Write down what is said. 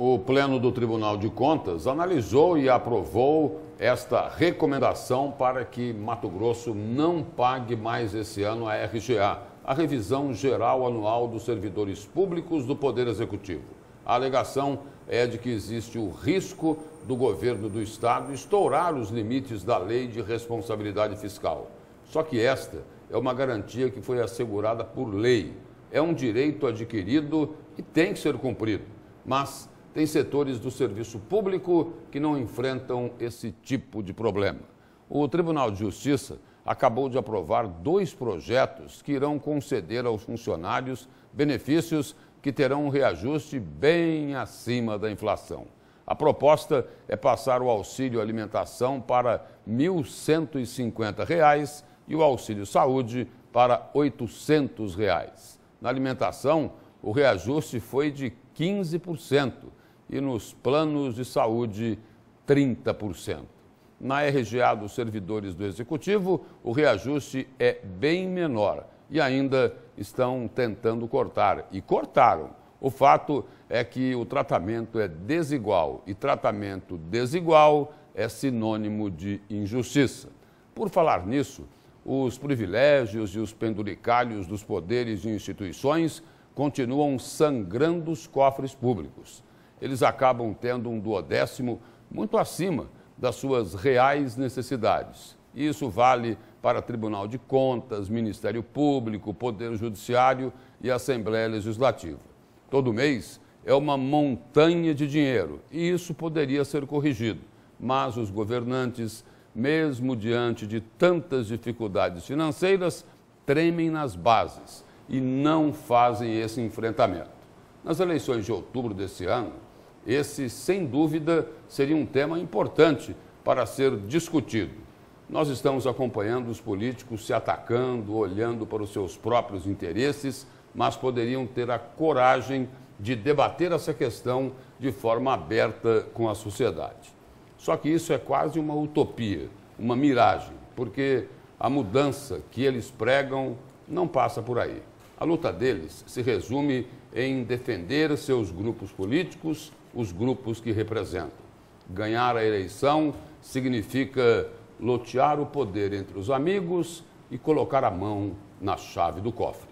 o Pleno do Tribunal de Contas analisou e aprovou esta recomendação para que Mato Grosso não pague mais esse ano a RGA, a Revisão Geral Anual dos Servidores Públicos do Poder Executivo. A alegação é de que existe o risco do governo do Estado estourar os limites da lei de responsabilidade fiscal. Só que esta é uma garantia que foi assegurada por lei. É um direito adquirido e tem que ser cumprido. Mas tem setores do serviço público que não enfrentam esse tipo de problema. O Tribunal de Justiça acabou de aprovar dois projetos que irão conceder aos funcionários benefícios que terão um reajuste bem acima da inflação. A proposta é passar o auxílio alimentação para R$ 1.150 e o auxílio saúde para R$ 800. Reais. Na alimentação, o reajuste foi de 15%, e nos planos de saúde, 30%. Na RGA dos servidores do Executivo, o reajuste é bem menor e ainda estão tentando cortar. E cortaram. O fato é que o tratamento é desigual e tratamento desigual é sinônimo de injustiça. Por falar nisso, os privilégios e os penduricalhos dos poderes e instituições continuam sangrando os cofres públicos eles acabam tendo um duodécimo muito acima das suas reais necessidades. E isso vale para Tribunal de Contas, Ministério Público, Poder Judiciário e Assembleia Legislativa. Todo mês é uma montanha de dinheiro e isso poderia ser corrigido, mas os governantes, mesmo diante de tantas dificuldades financeiras, tremem nas bases e não fazem esse enfrentamento. Nas eleições de outubro desse ano, esse, sem dúvida, seria um tema importante para ser discutido. Nós estamos acompanhando os políticos se atacando, olhando para os seus próprios interesses, mas poderiam ter a coragem de debater essa questão de forma aberta com a sociedade. Só que isso é quase uma utopia, uma miragem, porque a mudança que eles pregam não passa por aí. A luta deles se resume em defender seus grupos políticos, os grupos que representam. Ganhar a eleição significa lotear o poder entre os amigos e colocar a mão na chave do cofre.